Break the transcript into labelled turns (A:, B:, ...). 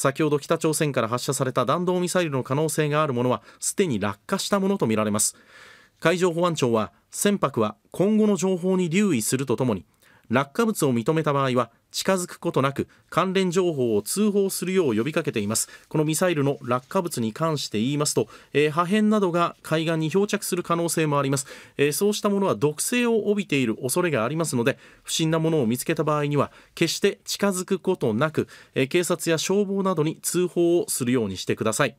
A: 先ほど北朝鮮から発射された弾道ミサイルの可能性があるものはすでに落下したものとみられます海上保安庁は船舶は今後の情報に留意するとともに落下物を認めた場合は近づくことなく関連情報を通報するよう呼びかけていますこのミサイルの落下物に関して言いますと、えー、破片などが海岸に漂着する可能性もあります、えー、そうしたものは毒性を帯びている恐れがありますので不審なものを見つけた場合には決して近づくことなく、えー、警察や消防などに通報をするようにしてください